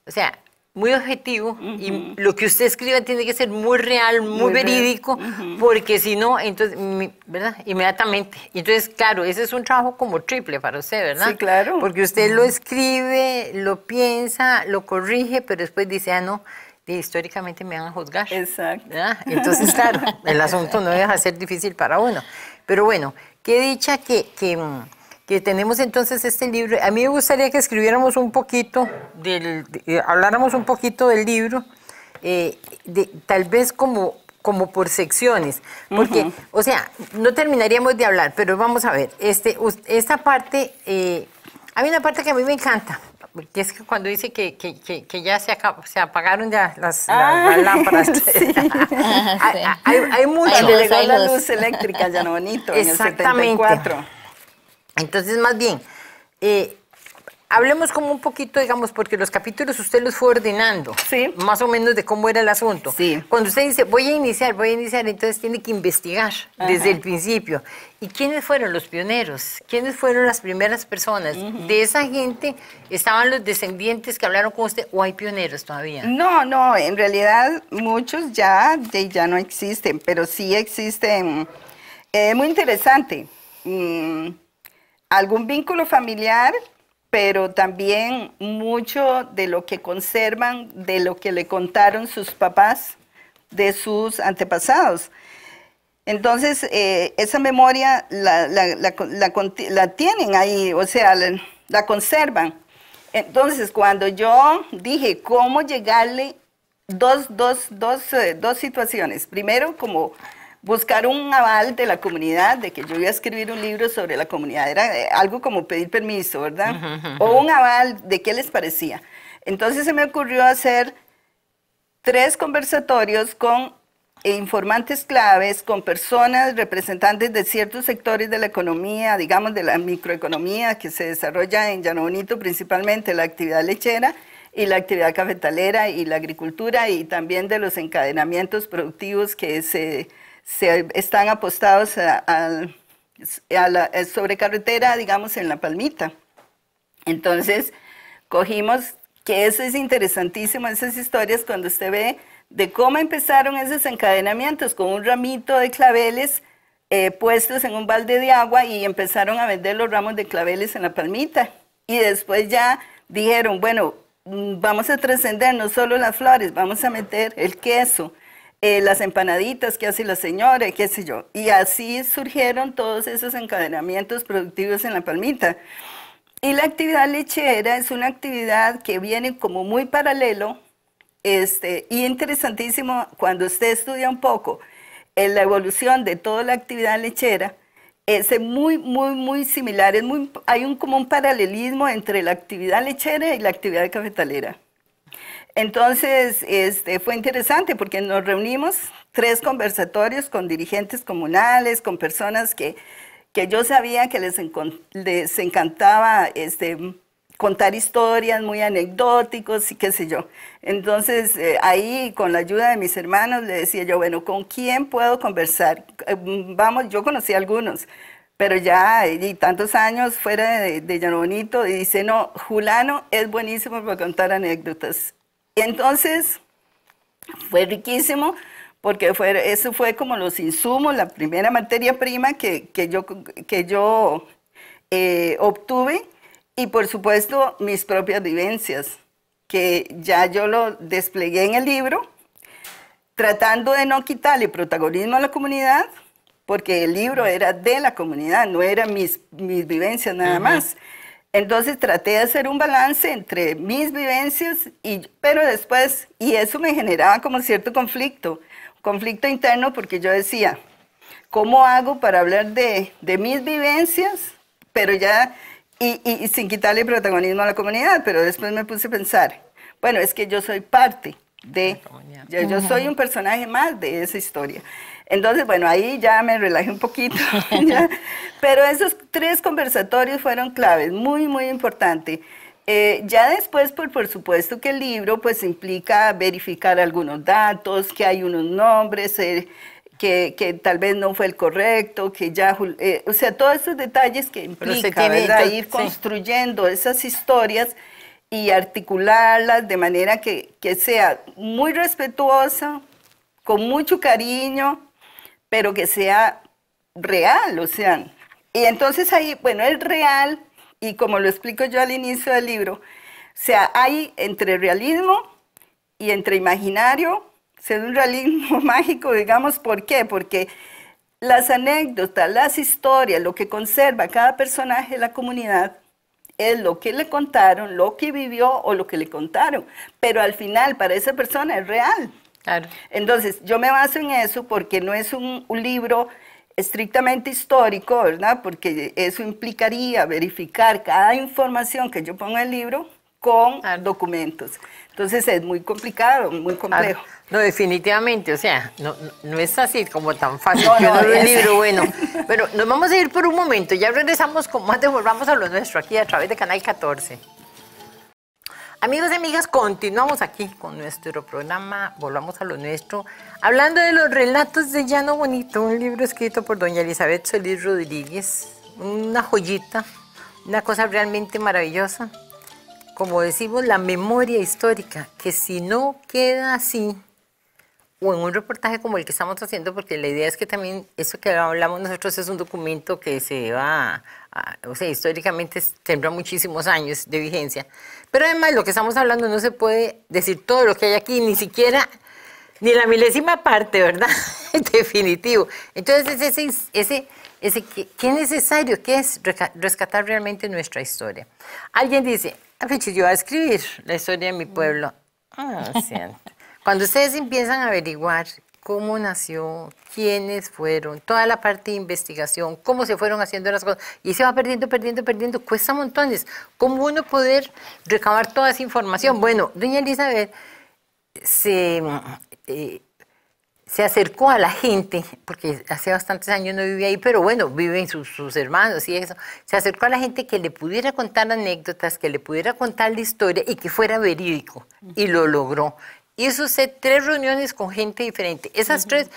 o sea, muy objetivo y lo que usted escribe tiene que ser muy real, muy, verídico, porque si no, entonces, ¿verdad? Inmediatamente. Entonces, claro, ese es un trabajo como triple para usted, ¿verdad? Sí, claro. Porque usted lo escribe, lo piensa, lo corrige, pero después dice, ah, no, históricamente me van a juzgar. Exacto. Entonces, claro, el asunto no deja ser difícil para uno. Pero bueno, qué dicha que, que mm, que tenemos entonces este libro. A mí me gustaría que escribiéramos un poquito, del, habláramos un poquito del libro, eh, de, tal vez como, como por secciones, porque, o sea, no terminaríamos de hablar, pero vamos a ver, este, esta parte, eh, hay una parte que a mí me encanta, que es que cuando dice que, que, que, ya se, se apagaron ya las, ah. lámparas. hay, [laughs] [laughs] ah, hay, hay mucho. eléctrica, ya no bonito, en el 74. Entonces, más bien, eh, hablemos como un poquito, digamos, porque los capítulos usted los fue ordenando, sí. más o menos de cómo era el asunto. Sí. Cuando usted dice, voy a iniciar, voy a iniciar, entonces tiene que investigar desde el principio. ¿Y quiénes fueron los pioneros? ¿Quiénes fueron las primeras personas? ¿De esa gente estaban los descendientes que hablaron con usted o hay pioneros todavía? No, no, en realidad muchos ya, ya no existen, pero sí existen. Es eh, muy interesante. Mm, algún vínculo familiar, pero también mucho de lo que conservan, de lo que le contaron sus papás, de sus antepasados. Entonces, eh, esa memoria la, tienen ahí, o sea, la conservan. Entonces, cuando yo dije cómo llegarle dos, dos, dos eh, situaciones. Primero, como buscar un aval de la comunidad, de que yo iba a escribir un libro sobre la comunidad. Era eh, algo como pedir permiso, ¿verdad? O un aval de qué les parecía. Entonces se me ocurrió hacer tres conversatorios con informantes claves, con personas representantes de ciertos sectores de la economía, digamos de la microeconomía que se desarrolla en Llano Bonito, principalmente la actividad lechera y la actividad cafetalera y la agricultura y también de los encadenamientos productivos que se se están apostados a, la, sobre carretera, digamos, en La Palmita. Entonces, cogimos, que eso es interesantísimo, esas historias cuando usted ve de cómo empezaron esos encadenamientos con un ramito de claveles eh, puestos en un balde de agua y empezaron a vender los ramos de claveles en la palmita. Y después ya dijeron, bueno, mm, vamos a trascender no solo las flores, vamos a meter el queso, eh, las empanaditas que hace la señora, qué sé yo. Y así surgieron todos esos encadenamientos productivos en La Palmita. Y la actividad lechera es una actividad que viene como muy paralelo este, y interesantísimo cuando usted estudia un poco en la evolución de toda la actividad lechera, es muy, muy, muy similar. hay un, común un paralelismo entre la actividad lechera y la actividad cafetalera. Entonces, este, fue interesante porque nos reunimos tres conversatorios con dirigentes comunales, con personas que, yo sabía que les, encantaba este, contar historias muy anecdóticos y qué sé yo. Entonces, eh, ahí con la ayuda de mis hermanos le decía yo, bueno, ¿con quién puedo conversar? Eh, vamos, yo conocí a algunos, pero ya eh, y tantos años fuera de, de Llano Bonito, y dice, no, Julano es buenísimo para contar anécdotas. Entonces, fue riquísimo porque eso fue como los insumos, la primera materia prima que, yo, eh, obtuve y por supuesto mis propias vivencias, que ya yo lo desplegué en el libro, tratando de no quitarle protagonismo a la comunidad, porque el libro era de la comunidad, no era mis, vivencias nada más. Entonces traté de hacer un balance entre mis vivencias, y, pero después, y eso me generaba como cierto conflicto, conflicto interno porque yo decía, ¿cómo hago para hablar de, mis vivencias, pero ya, y, sin quitarle protagonismo a la comunidad? Pero después me puse a pensar, bueno, es que yo soy parte de, ah, yo soy un personaje más de esa historia. Entonces, bueno, ahí ya me relajé un poquito. [laughs] Pero esos tres conversatorios fueron claves, muy, muy importante. Eh, ya después, por, supuesto que el libro pues implica verificar algunos datos, que hay unos nombres, eh, que, que, tal vez no fue el correcto, que ya, eh, o sea, todos esos detalles que implica, ir construyendo esas historias y articularlas de manera que, que sea muy respetuosa, con mucho cariño, pero que sea real, o sea. Y entonces ahí, bueno, es real, y como lo explico yo al inicio del libro, o sea, hay entre realismo y entre imaginario, es un realismo [laughs] mágico, digamos, ¿por qué? Porque las anécdotas, las historias, lo que conserva cada personaje de la comunidad es lo que le contaron, lo que vivió o lo que le contaron, pero al final para esa persona es real. Entonces, yo me baso en eso porque no es un, libro estrictamente histórico, ¿verdad? Porque eso implicaría verificar cada información que yo ponga en el libro con documentos. Entonces es muy complicado, muy complejo. No, definitivamente, o sea, no, no, es así como tan fácil que no, un libro bueno. Pero nos vamos a ir por un momento, ya regresamos con más de Volvamos a lo Nuestro aquí a través de Canal 14. Amigos y amigas, continuamos aquí con nuestro programa, volvamos a lo nuestro, hablando de los relatos de Llano Bonito, un libro escrito por doña Elizabeth Solís Rodríguez, una joyita, una cosa realmente maravillosa, como decimos, la memoria histórica, que si no queda así, o en un reportaje como el que estamos haciendo, porque la idea es que también eso que hablamos nosotros es un documento que se va, o sea, históricamente tendrá muchísimos años de vigencia, pero además lo que estamos hablando no se puede decir todo lo que hay aquí, ni siquiera, ni la milésima parte, ¿verdad? [laughs] Definitivo. Entonces, ese, ese, ese qué, es necesario ¿Qué es rescatar realmente nuestra historia. Alguien dice, ah, yo voy a escribir la historia de mi pueblo. Ah, siento. Cuando ustedes empiezan a averiguar cómo nació, quiénes fueron, toda la parte de investigación, cómo se fueron haciendo las cosas, y se va perdiendo, perdiendo, perdiendo, cuesta montones. ¿Cómo uno poder recabar toda esa información? Bueno, doña Elizabeth se, eh, acercó a la gente, porque hace bastantes años no vivía ahí, pero bueno, viven sus, sus hermanos y eso, se acercó a la gente que le pudiera contar anécdotas, que le pudiera contar la historia y que fuera verídico, y lo logró hizo usted tres reuniones con gente diferente. Esas tres,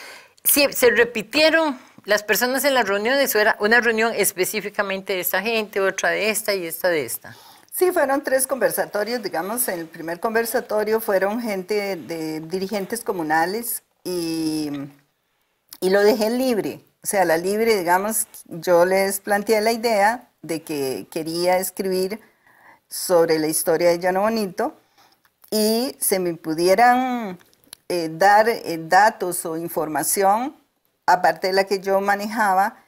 ¿se, ¿se repitieron las personas en las reuniones o era una reunión específicamente de esta gente, otra de esta y esta de esta? Sí, fueron tres conversatorios, digamos, en el primer conversatorio fueron gente de, dirigentes comunales y, y lo dejé libre. O sea, la libre, digamos, yo les planteé la idea de que quería escribir sobre la historia de Llano Bonito y se me pudieran eh, dar eh, datos o información, aparte de la que yo manejaba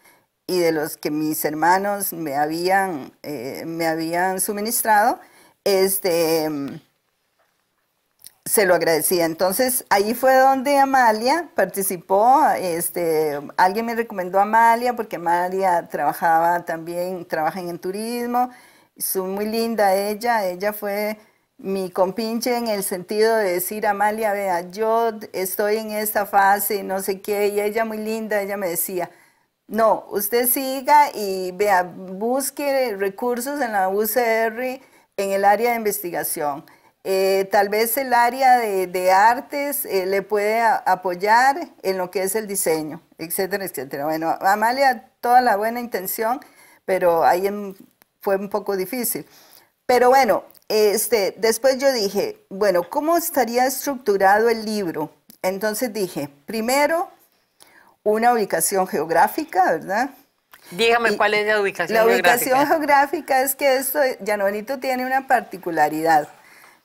y de los que mis hermanos me habían, eh, me habían suministrado, este, se lo agradecía. Entonces, ahí fue donde Amalia participó. Este, alguien me recomendó a Amalia porque Amalia trabajaba también, trabaja en turismo. Es muy linda ella, ella fue mi compinche en el sentido de decir, Amalia, vea, yo estoy en esta fase, y no sé qué, y ella muy linda, ella me decía, no, usted siga y vea, busque recursos en la UCR en el área de investigación. Eh, tal vez el área de, artes eh, le puede apoyar en lo que es el diseño, etcétera, etcétera. Bueno, Amalia, toda la buena intención, pero ahí fue un poco difícil. Pero bueno, este, después yo dije, bueno, ¿cómo estaría estructurado el libro? Entonces dije, primero, una ubicación geográfica, ¿verdad? Dígame cuál es la ubicación geográfica. La ubicación geográfica? es que esto, Llano tiene una particularidad.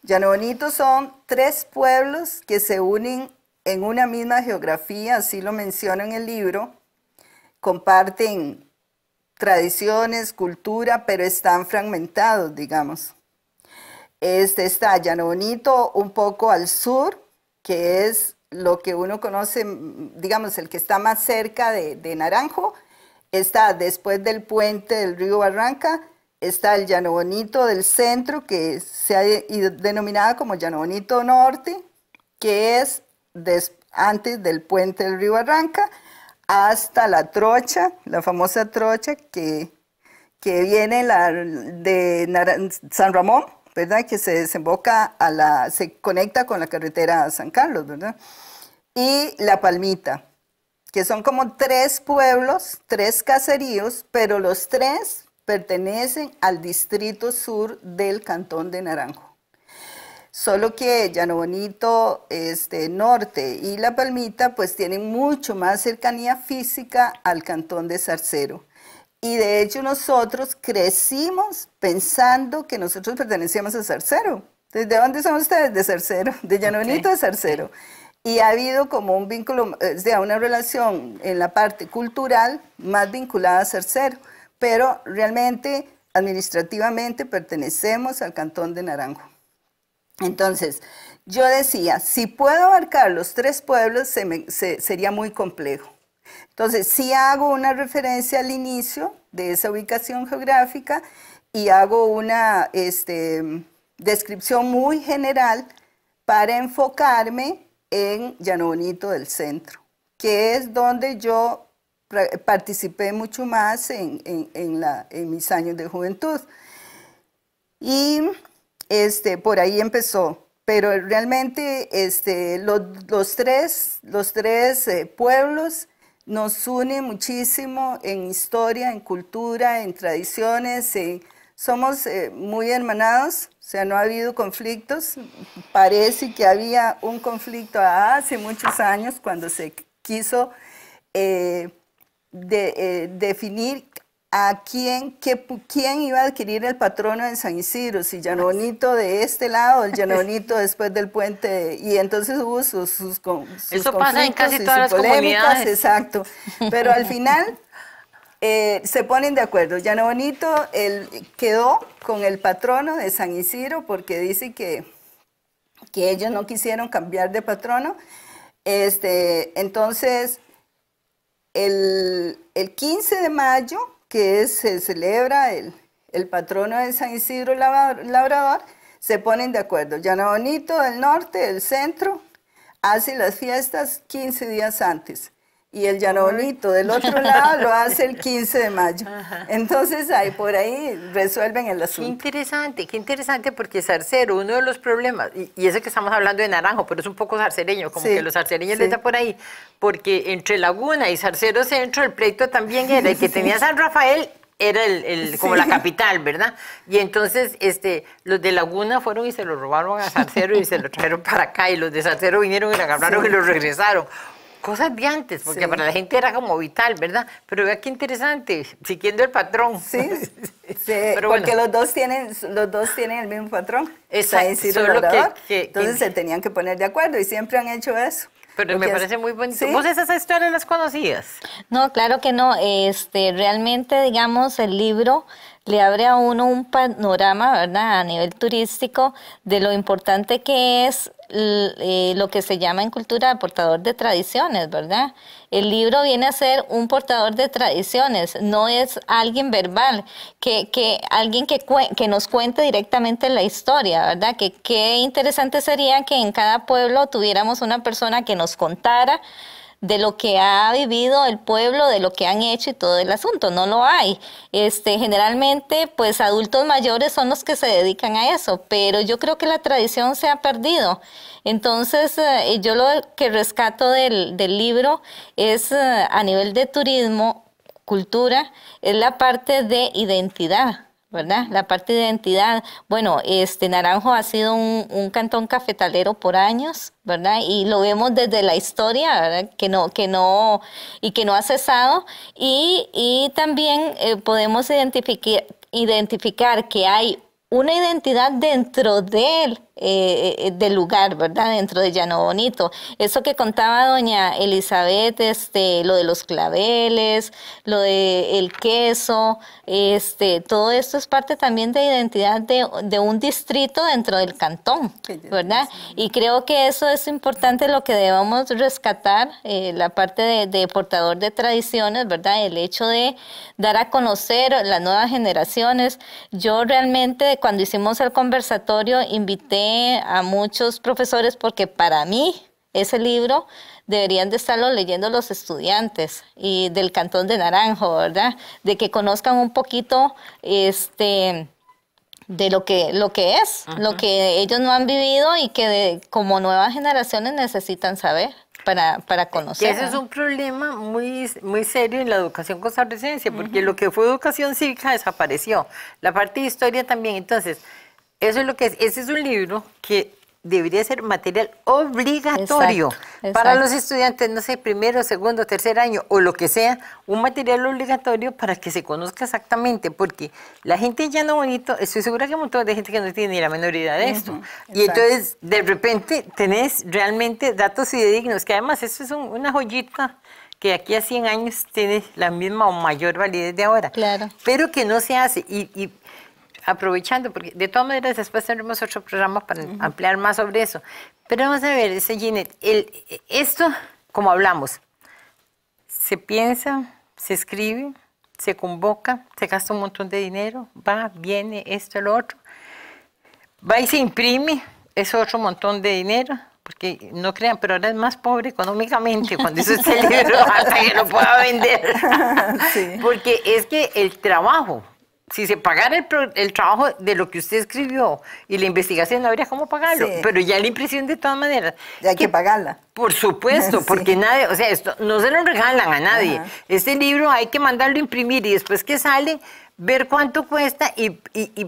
Llano son tres pueblos que se unen en una misma geografía, así lo menciono en el libro, comparten tradiciones, cultura, pero están fragmentados, digamos. Este está Llano Bonito, un poco al sur, que es lo que uno conoce, mm, digamos, el que está más cerca de, Naranjo. Está después del puente del río Barranca, está el Llano Bonito del centro, que se ha denominado como Llano Bonito Norte, que es antes del puente del río Barranca, hasta la trocha, la famosa trocha que, viene la, de San Ramón ¿verdad? Que se desemboca a la, se conecta con la carretera a San Carlos, ¿verdad? Y La Palmita, que son como tres pueblos, tres caseríos, pero los tres pertenecen al distrito sur del cantón de Naranjo. Solo que Llano Bonito, este, Norte y La Palmita pues tienen mucho más cercanía física al cantón de Zarcero. Y de hecho nosotros crecimos pensando que nosotros pertenecíamos a Cercero. ¿Desde dónde son ustedes? De Cercero, de Llanonito de Cercero. Y ha habido como un vínculo, o sea, una relación en la parte cultural más vinculada a Cercero, pero realmente administrativamente pertenecemos al Cantón de Naranjo. Entonces, yo decía, si puedo abarcar los tres pueblos, sería muy complejo. Entonces, sí hago una referencia al inicio de esa ubicación geográfica y hago una este, descripción muy general para enfocarme en Llano Bonito del Centro, que es donde yo participé mucho más en, mis años de juventud. Y este, por ahí empezó. Pero realmente este, los tres, eh, pueblos nos une muchísimo en historia, en cultura, en tradiciones. somos eh, muy hermanados, o sea, no ha habido conflictos. Parece que había un conflicto hace muchos años cuando se quiso eh, eh, definir a quién, quién iba a adquirir el patrono de San Isidro, si Llanonito de este lado, el Llanonito [laughs] después del puente, y entonces hubo sus, sus, Eso pasa en casi todas las comunidades. Exacto, pero al final [laughs] eh, se ponen de acuerdo. Llanonito él, quedó con el patrono de San Isidro porque dice que, que ellos no quisieron cambiar de patrono, este, entonces... El, el 15 de mayo que se celebra el, patrono de San Isidro Labrador, se ponen de acuerdo. Llano Bonito del norte, del centro, hace las fiestas 15 días antes y el Yaronito del otro [laughs] lado lo hace el 15 de mayo. Entonces ahí por ahí resuelven el asunto. Qué interesante, qué interesante porque Sarcero, uno de los problemas, y, ese que estamos hablando de Naranjo, pero es un poco sarcereño, como que los zarcereños están por ahí, porque entre Laguna y Sarcero Centro el pleito también era, el que [laughs] tenía San Rafael era el, como la capital, ¿verdad? Y entonces este, los de Laguna fueron y se lo robaron a Sarcero y se lo trajeron para acá, y los de Sarcero vinieron y lo agarraron y lo regresaron cosas de antes, porque para la gente era como vital, ¿verdad? Pero vea qué interesante, siguiendo el patrón. Sí, [laughs] porque los, dos tienen, los dos tienen el mismo patrón. Exacto. Entonces se tenían que poner de acuerdo y siempre han hecho eso. Pero me parece muy bonito. esas historias las conocías? No, claro que no. Este, realmente, digamos, el libro le abre a uno un panorama, ¿verdad?, a nivel turístico de lo importante que es eh, lo que se llama en cultura portador de tradiciones, ¿verdad? El libro viene a ser un portador de tradiciones, no es alguien verbal, que, que alguien que, que nos cuente directamente la historia, ¿verdad? Que qué interesante sería que en cada pueblo tuviéramos una persona que nos contara de lo que ha vivido el pueblo, de lo que han hecho y todo el asunto. No lo hay. Este, generalmente, pues adultos mayores son los que se dedican a eso, pero yo creo que la tradición se ha perdido. Entonces, eh, yo lo que rescato del, del libro es eh, a nivel de turismo, cultura, es la parte de identidad ¿verdad? La parte de identidad. Bueno, este Naranjo ha sido un, cantón cafetalero por años, ¿verdad? Y lo vemos desde la historia, ¿verdad? Que no, que no, y que no ha cesado. Y, y también eh, podemos identificar, identificar que hay una identidad dentro del, eh, eh, del lugar, ¿verdad? Dentro de Llano Bonito. Eso que contaba doña Elizabeth, este, lo de los claveles, lo de el queso, este, todo esto es parte también de identidad de, un distrito dentro del cantón, ¿verdad? Y creo que eso es importante lo que debemos rescatar, eh, la parte de portador de tradiciones, ¿verdad? El hecho de dar a conocer las nuevas generaciones. Yo realmente cuando hicimos el conversatorio invité a muchos profesores porque para mí ese libro deberían de estarlo leyendo los estudiantes y del Cantón de Naranjo, ¿verdad? De que conozcan un poquito este de lo que lo que es, lo que ellos no han vivido y que como nuevas generaciones necesitan saber para, conocer. Ese es un problema muy, muy serio en la educación costarricense, porque lo que fue educación cívica desapareció. La parte de historia también. Entonces, eso es lo que es. Ese es un libro que debería ser material obligatorio para los estudiantes, no sé, primero, segundo, tercer año o lo que sea, un material obligatorio para que se conozca exactamente, porque la gente ya no bonito, estoy segura que hay un montón de gente que no tiene ni la menor idea de esto. y entonces, de repente, tenés realmente datos dignos, que además eso es una joyita que aquí a 100 años tiene la misma o mayor validez de ahora, claro. pero que no se hace. Y, y aprovechando, porque de todas maneras después tendremos otro programa para ampliar más sobre eso. Pero vamos a ver, ese Ginette, el, esto, como hablamos, se piensa, se escribe, se convoca, se gasta un montón de dinero, va, viene esto, lo otro, va y se imprime, es otro montón de dinero, porque no crean, pero ahora es más pobre económicamente cuando hizo este [laughs] libro hasta que lo pueda vender. Porque es que el trabajo si se pagara el, el, trabajo de lo que usted escribió y la investigación, no habría cómo pagarlo. Pero ya la impresión, de todas maneras. hay que, pagarla. Por supuesto, [laughs] porque nadie, o sea, esto no se lo regalan a nadie. Este libro hay que mandarlo a imprimir y después que sale, ver cuánto cuesta y,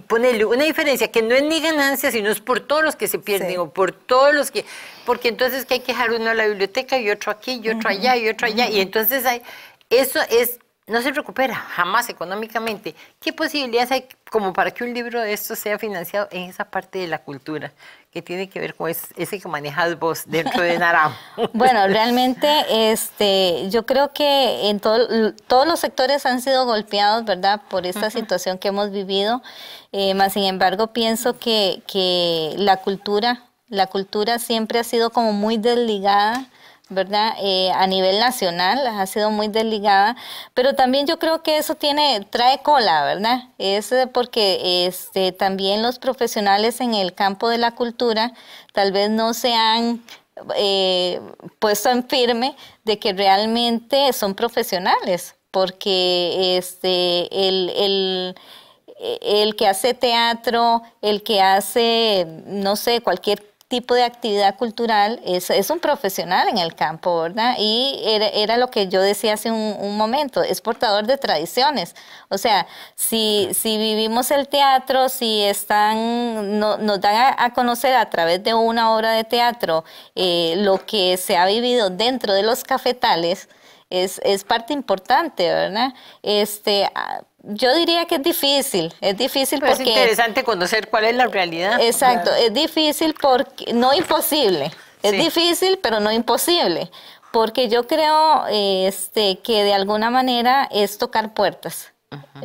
ponerle una diferencia que no es ni ganancia, sino es por todos los que se pierden o por todos los que. Porque entonces que hay que dejar uno a la biblioteca y otro aquí y otro allá y otro allá. Y entonces hay. Eso es no se recupera jamás económicamente. ¿Qué posibilidades hay como para que un libro de estos sea financiado en esa parte de la cultura que tiene que ver con ese, que manejas vos dentro de Naram? [laughs] bueno, realmente este, yo creo que en todo, todos los sectores han sido golpeados, ¿verdad?, por esta situación que hemos vivido. Eh, sin embargo, pienso que, la cultura, la cultura siempre ha sido como muy desligada ¿verdad? Eh, a nivel nacional ha sido muy desligada, pero también yo creo que eso tiene trae cola, ¿verdad? Es eh, porque este, también los profesionales en el campo de la cultura tal vez no se han eh, puesto en firme de que realmente son profesionales, porque este, el, el e, que hace teatro, el que hace, no sé, cualquier tipo de actividad cultural, es, un profesional en el campo, ¿verdad? Y era, lo que yo decía hace un, momento, es portador de tradiciones. O sea, si, si vivimos el teatro, si están, nos dan a, conocer a través de una obra de teatro eh, lo que se ha vivido dentro de los cafetales, es, es parte importante, ¿verdad? Este, yo diría que es difícil, es difícil Pero porque... Es interesante conocer cuál es la realidad. Exacto, es difícil porque, no imposible, es difícil pero no imposible, porque yo creo este, que de alguna manera es tocar puertas.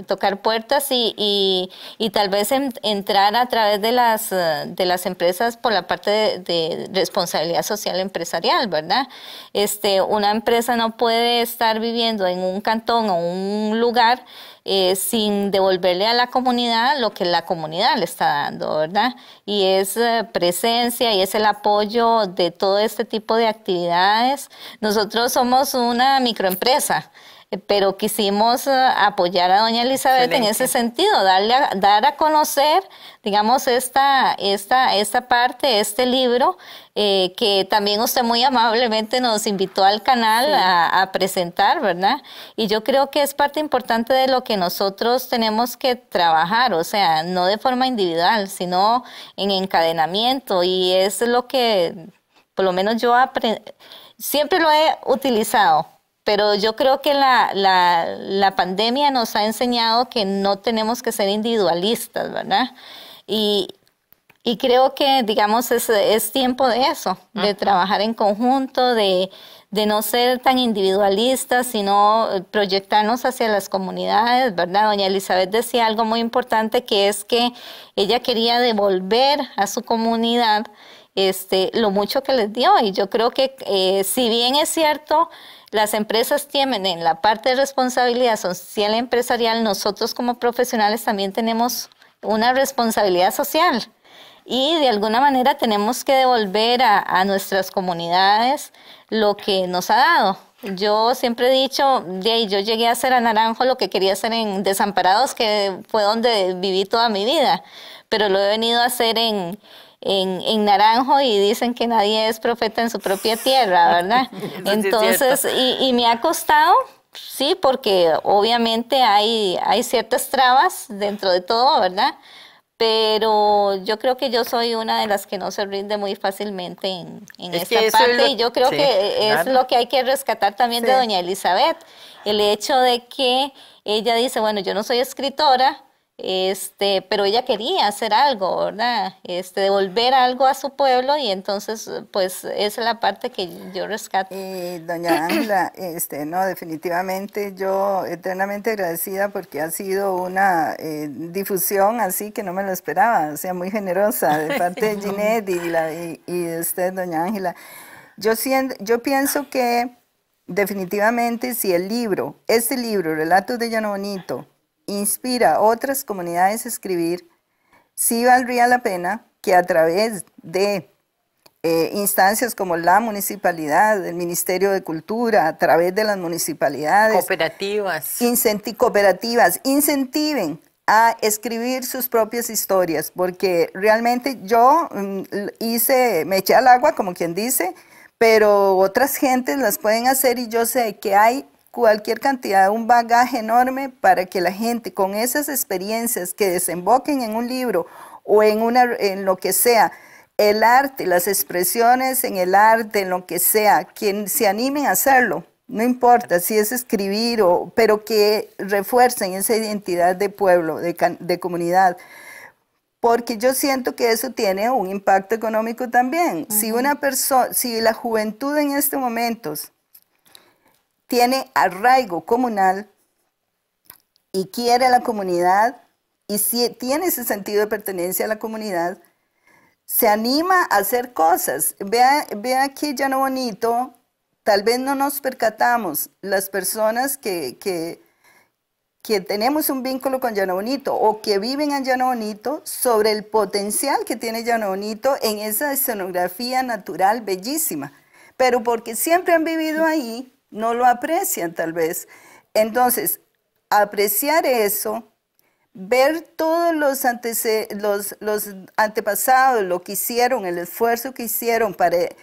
tocar puertas y, y, y tal vez entrar a través de las, de las empresas por la parte de, de, responsabilidad social empresarial, ¿verdad? Este, una empresa no puede estar viviendo en un cantón o un lugar eh, sin devolverle a la comunidad lo que la comunidad le está dando, ¿verdad? Y es eh, presencia y es el apoyo de todo este tipo de actividades. Nosotros somos una microempresa. Eh, pero quisimos eh, apoyar a doña Elizabeth en ese sentido, darle a, dar a conocer, digamos, esta, esta, esta parte, este libro, eh, que también usted muy amablemente nos invitó al canal a, presentar, ¿verdad? Y yo creo que es parte importante de lo que nosotros tenemos que trabajar, o sea, no de forma individual, sino en encadenamiento, y es lo que, por lo menos yo siempre lo he utilizado pero yo creo que la, la, pandemia nos ha enseñado que no tenemos que ser individualistas, ¿verdad? Y, creo que, digamos, es, es tiempo de eso, de trabajar en conjunto, de, no ser tan individualistas, sino proyectarnos hacia las comunidades, ¿verdad? Doña Elizabeth decía algo muy importante que es que ella quería devolver a su comunidad este, lo mucho que les dio. Y yo creo que eh, si bien es cierto, las empresas tienen en la parte de responsabilidad social empresarial, nosotros como profesionales también tenemos una responsabilidad social y de alguna manera tenemos que devolver a, nuestras comunidades lo que nos ha dado. Yo siempre he dicho, de ahí yo llegué a ser a Naranjo lo que quería hacer en Desamparados, que fue donde viví toda mi vida, pero lo he venido a hacer en, en, Naranjo y dicen que nadie es profeta en su propia tierra, ¿verdad? [laughs] Entonces, y, me ha costado, sí, porque obviamente hay, ciertas trabas dentro de todo, ¿verdad? pero yo creo que yo soy una de las que no se rinde muy fácilmente en, esta parte y yo creo que es lo que hay que rescatar también de doña Elizabeth, el hecho de que ella dice, bueno, yo no soy escritora, este, pero ella quería hacer algo, ¿verdad? Este, devolver algo a su pueblo y entonces, pues, esa es la parte que yo rescato. Y eh, doña Ángela, [clears throat] este, no, definitivamente yo eternamente agradecida porque ha sido una eh, difusión así que no me lo esperaba, o sea, muy generosa de [laughs] parte de Ginette y, y, de usted, doña Ángela. Yo, yo pienso que definitivamente si el libro, este libro, Relatos de Llano Bonito, inspira a otras comunidades a escribir, sí valdría la pena que a través de eh, instancias como la municipalidad, el Ministerio de Cultura, a través de las municipalidades. Cooperativas. cooperativas, incentiven a escribir sus propias historias, porque realmente yo mm, hice, me eché al agua, como quien dice, pero otras gentes las pueden hacer y yo sé que hay cualquier cantidad, un bagaje enorme para que la gente con esas experiencias que desemboquen en un libro o en, una, en lo que sea, el arte, las expresiones en el arte, en lo que sea, quien se animen a hacerlo, no importa si es escribir o, pero que refuercen esa identidad de pueblo, de, de comunidad porque yo siento que eso tiene un impacto económico también. Si una persona, si la juventud en estos momentos tiene arraigo comunal y quiere la comunidad y si tiene ese sentido de pertenencia a la comunidad, se anima a hacer cosas. Vea, vea aquí ya bonito, tal vez no nos percatamos las personas que, que, que tenemos un vínculo con Llano Bonito o que viven en Llano Bonito sobre el potencial que tiene Llano Bonito en esa escenografía natural bellísima. Pero porque siempre han vivido ahí, no lo aprecian tal vez. Entonces, apreciar eso, ver todos los, los, antepasados, lo que hicieron, el esfuerzo que hicieron para eh,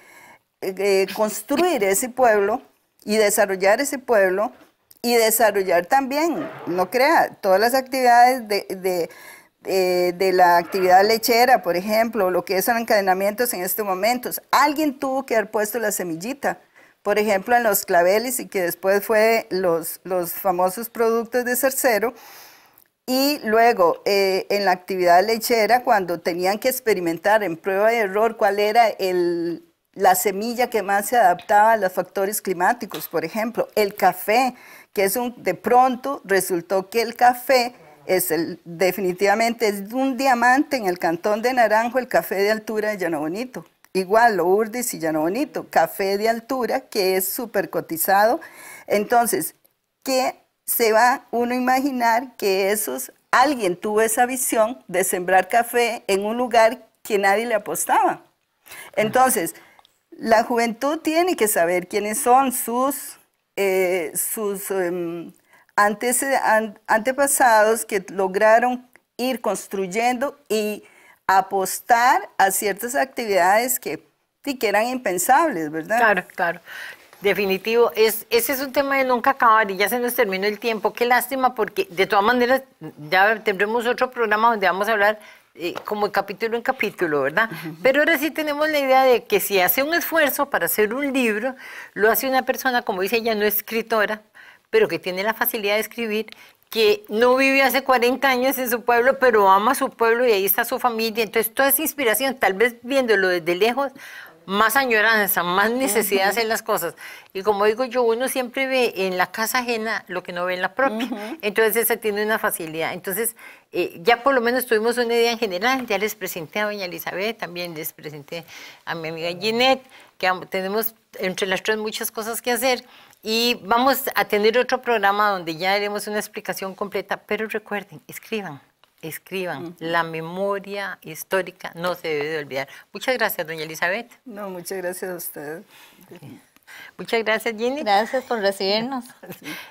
eh, construir ese pueblo y desarrollar ese pueblo y desarrollar también, no crea, todas las actividades de, de eh, la actividad lechera, por ejemplo, lo que son encadenamientos en estos momentos. Alguien tuvo que haber puesto la semillita por ejemplo, en los claveles y que después fue los, los famosos productos de cercero. Y luego, eh, en la actividad lechera, cuando tenían que experimentar en prueba y error cuál era el, la semilla que más se adaptaba a los factores climáticos, por ejemplo, el café, que es un, de pronto resultó que el café es el, definitivamente es un diamante en el cantón de Naranjo, el café de altura de Llano Bonito. Igual, urdes y bonito café de altura que es súper cotizado. Entonces, ¿qué se va uno a imaginar que esos, alguien tuvo esa visión de sembrar café en un lugar que nadie le apostaba? Entonces, la juventud tiene que saber quiénes son sus, eh, sus em, antepasados que lograron ir construyendo y apostar a ciertas actividades que, eran impensables, ¿verdad? Claro, claro. Definitivo, es, ese es un tema de nunca acabar y ya se nos terminó el tiempo. Qué lástima porque de todas maneras ya tendremos otro programa donde vamos a hablar eh, como capítulo en capítulo, ¿verdad? Pero ahora sí tenemos la idea de que si hace un esfuerzo para hacer un libro, lo hace una persona, como dice ella, no escritora, pero que tiene la facilidad de escribir que no vive hace 40 años en su pueblo, pero ama su pueblo y ahí está su familia. Entonces, toda esa inspiración, tal vez viéndolo desde lejos, más añoranza, más necesidad de hacer las cosas. Y como digo yo, uno siempre ve en la casa ajena lo que no ve en la propia. Entonces esa tiene una facilidad. Entonces eh, ya por lo menos tuvimos una idea en general. Ya les presenté a doña Elizabeth, también les presenté a mi amiga Ginette, que tenemos entre las tres muchas cosas que hacer. Y vamos a tener otro programa donde ya haremos una explicación completa, pero recuerden, escriban, escriban. La memoria histórica no se debe de olvidar. Muchas gracias, doña Elizabeth. No, muchas gracias a usted. Muchas gracias, Jenny. Gracias por recibirnos.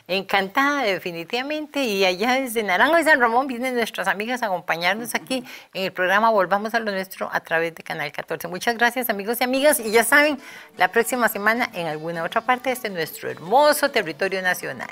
Encantada, definitivamente. Y allá desde Naranjo y San Ramón vienen nuestras amigas a acompañarnos aquí en el programa Volvamos a lo Nuestro a través de Canal 14. Muchas gracias, amigos y amigas. Y ya saben, la próxima semana en alguna otra parte de este nuestro hermoso territorio nacional.